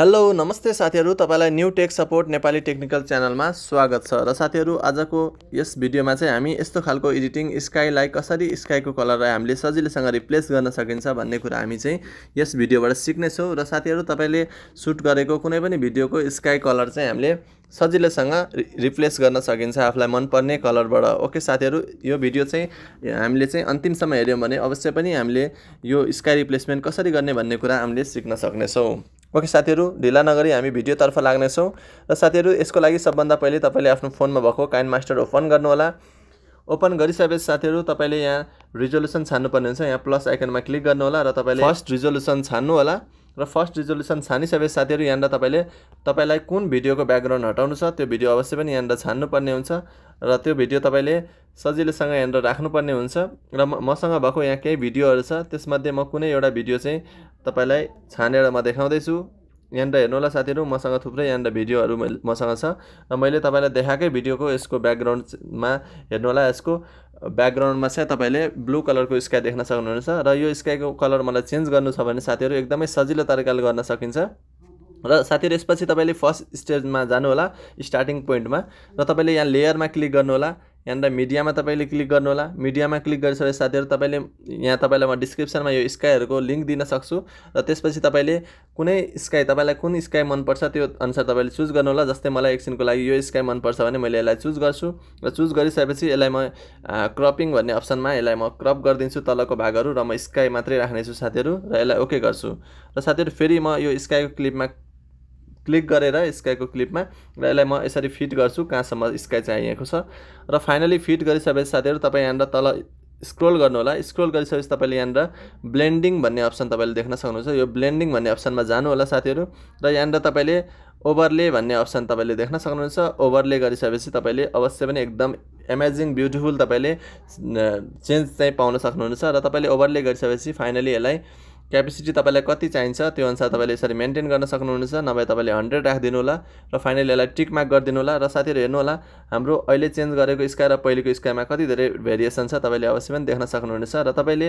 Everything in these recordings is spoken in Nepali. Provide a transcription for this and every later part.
हेलो नमस्ते साथीहरू तपाईँलाई new tech support Nepali technical च्यानलमा स्वागत छ र साथीहरू आजको यस भिडियोमा चाहिँ हामी यस्तो खालको एडिटिङ स्काईलाई कसरी स्काईको कलरलाई हामीले सजिलैसँग रिप्लेस गर्न सकिन्छ भन्ने कुरा हामी चाहिँ यस भिडियोबाट सिक्नेछौँ र साथीहरू तपाईँले सुट गरेको कुनै पनि भिडियोको स्काई कलर चाहिँ हामीले सजिलैसँग रिप्लेस गर्न सकिन्छ आफूलाई मनपर्ने कलरबाट ओके साथीहरू यो भिडियो चाहिँ हामीले चाहिँ अन्तिमसम्म हेऱ्यौँ भने अवश्य पनि हामीले यो स्काई रिप्लेसमेन्ट कसरी गर्ने भन्ने कुरा हामीले सिक्न सक्नेछौँ ओके साथीहरू ढिला नगरी हामी भिडियोतर्फ लाग्नेछौँ र साथीहरू यसको लागि सबभन्दा पहिले तपाईँले आफ्नो फोनमा भएको काइन मास्टर ओपन गर्नुहोला ओपन गरिसकेपछि साथीहरू तपाईँले यहाँ रिजोल्युसन छान्नुपर्ने हुन्छ यहाँ प्लस आइकनमा क्लिक गर्नुहोला र तपाईँले फर्स्ट रिजोल्युसन छान्नुहोला र फर्स्ट रिजोल्युसन छानिसके साथीहरू यहाँनिर तपाईँले तपाईँलाई कुन भिडियोको ब्याकग्राउन्ड हटाउनु छ त्यो भिडियो अवश्य पनि यहाँनिर छान्नुपर्ने हुन्छ र त्यो भिडियो तपाईँले सजिलोसँग यहाँनिर राख्नुपर्ने हुन्छ र मसँग भएको यहाँ केही भिडियोहरू छ त्यसमध्ये म कुनै एउटा भिडियो चाहिँ तपाईँलाई छानेर म देखाउँदैछु यहाँनिर होला साथीहरू मसँग थुप्रै यहाँनिर भिडियोहरू मसँग छ र मैले तपाईँलाई देखाएकै भिडियोको यसको ब्याकग्राउन्डमा हेर्नु होला यसको ब्याकग्राउन्डमा चाहिँ तपाईँले ब्लू कलरको स्काई देख्न सक्नुहुनेछ र यो स्काईको कलर मलाई चेन्ज गर्नु छ भने साथीहरू एकदमै सजिलो तरिकाले गर्न सकिन्छ र साथीहरू यसपछि तपाईँले फर्स्ट स्टेजमा जानुहोला स्टार्टिङ पोइन्टमा र तपाईँले यहाँ लेयरमा क्लिक गर्नुहोला यहाँनिर मिडियामा तपाईँले क्लिक गर्नुहोला मिडियामा क्लिक गरिसकेपछि साथीहरू तपाईँले यहाँ तपाईँलाई म डिस्क्रिप्सनमा यो स्काईहरूको लिङ्क दिन सक्छु र त्यसपछि तपाईँले कुनै स्काई तपाईँलाई कुन स्काई मनपर्छ त्यो अनुसार तपाईँले चुज गर्नुहोला जस्तै मलाई एकछिनको लागि यो स्काई मनपर्छ भने मैले यसलाई चुज गर्छु र चुज गरिसकेपछि यसलाई म क्रपिङ भन्ने अप्सनमा यसलाई म क्रप गरिदिन्छु तलको भागहरू र म स्काई मात्रै राख्नेछु साथीहरू र यसलाई ओके गर्छु र साथीहरू फेरि म यो स्काईको क्लिपमा क्लिक गरेर स्काईको क्लिपमा र यसलाई म यसरी फिट गर्छु कहाँसम्म स्काई चाहिएको छ र फाइनली फिट गरिसकेपछि साथीहरू तपाईँ यहाँनिर तल स्क्रोल गर्नुहोला स्क्रोल गरिसकेपछि तपाईँले यहाँनिर ब्लेन्डिङ भन्ने अप्सन तपाईँले देख्न सक्नुहुन्छ यो ब्लेन्डिङ भन्ने अप्सनमा जानुहोला साथीहरू र यहाँनिर तपाईँले ओभरले भन्ने अप्सन तपाईँले देख्न सक्नुहुन्छ ओभरले गरिसकेपछि तपाईँले अवश्य पनि एकदम एमेजिङ ब्युटिफुल तपाईँले चेन्ज चाहिँ पाउन सक्नुहुन्छ र तपाईँले ओभरले गरिसकेपछि फाइनली यसलाई क्यापेसिटी तपाईँलाई कति चाहिन्छ त्यो अनुसार तपाईँले यसरी मेन्टेन गर्न सक्नुहुनेछ नभए तपाईँले हन्ड्रेड राखिदिनु होला र फाइनली यसलाई टिक मार्क गरिदिनु होला र साथीहरू हेर्नु होला हाम्रो अहिले चेन्ज गरेको स्काई र पहिलेको स्काईमा कति धेरै भेरिएसन छ तपाईँले अवश्य पनि देख्न सक्नुहुनेछ र तपाईँले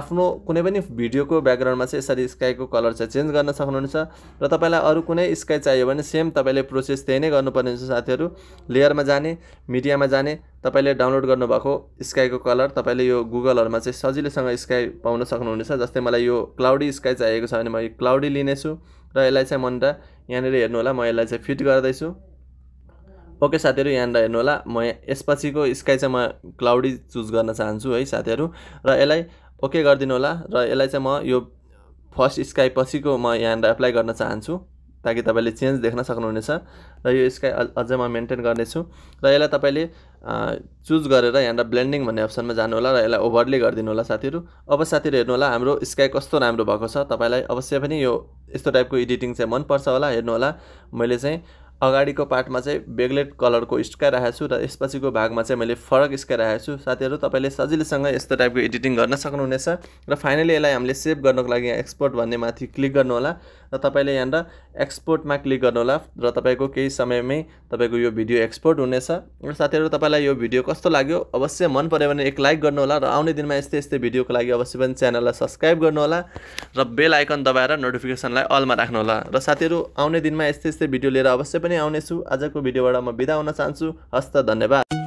आफ्नो कुनै पनि भिडियोको ब्याकग्राउन्डमा चाहिँ यसरी स्काईको कलर चाहिँ चेन्ज गर्न सक्नुहुनेछ र तपाईँलाई अरू कुनै स्काई चाहियो भने सेम तपाईँले प्रोसेस त्यही नै गर्नुपर्ने हुन्छ साथीहरू लेयरमा जाने मिडियामा जाने तपाईँले डाउनलोड गर्नुभएको स्काईको कलर तपाईँले यो गुगलहरूमा चाहिँ सजिलैसँग स्काई पाउन सक्नुहुनेछ जस्तै मलाई यो क्लाउडी स्काई चाहिएको छ भने म यो क्लाउडी लिनेछु र यसलाई चाहिँ मनरा यहाँनिर होला म यसलाई चाहिँ फिट गर्दैछु ओके साथीहरू यहाँनिर होला म यसपछिको स्काई चाहिँ म क्लाउडी चुज गर्न चाहन्छु है साथीहरू र यसलाई ओके गरिदिनु होला र यसलाई चाहिँ म यो फर्स्ट स्काई पछिको म यहाँनिर एप्लाई गर्न चाहन्छु ताकि तपाईँले चेन्ज देख्न सक्नुहुनेछ र यो स्काई अझै म मेन्टेन गर्नेछु र यसलाई तपाईँले चुज गरेर यहाँनिर ब्लेन्डिङ भन्ने अप्सनमा जानुहोला र यसलाई ओभरले गरिदिनु होला साथीहरू अब साथीहरू होला हाम्रो स्काई कस्तो राम्रो भएको छ तपाईँलाई अवश्य पनि यो यस्तो टाइपको एडिटिङ चाहिँ मनपर्छ होला हेर्नु होला मैले चाहिँ अगाडिको पार्टमा चाहिँ बेग्लेट कलरको स्काई राखेको छु र यसपछिको भागमा चाहिँ मैले फरक स्काई राखेको छु साथीहरू तपाईँले सजिलैसँग यस्तो टाइपको एडिटिङ गर्न सक्नुहुनेछ र फाइनली यसलाई हामीले सेभ गर्नको लागि यहाँ एक्सपोर्ट भन्ने माथि क्लिक गर्नुहोला र तपाईँले यहाँनिर एक्सपोर्टमा क्लिक गर्नुहोला र तपाईँको केही समयमै तपाईँको यो भिडियो एक्सपोर्ट हुनेछ र साथीहरू तपाईँलाई यो भिडियो कस्तो लाग्यो अवश्य मन पऱ्यो भने एक लाइक गर्नुहोला र आउने दिनमा यस्तै यस्तै भिडियोको लागि अवश्य पनि च्यानललाई सब्सक्राइब गर्नुहोला र बेल आइकन दबाएर नोटिफिकेसनलाई अलमा राख्नुहोला र साथीहरू आउने दिनमा यस्तै यस्तै भिडियो लिएर अवश्य पनि आउनेछु आजको भिडियोबाट म बिदा हुन चाहन्छु हस्त धन्यवाद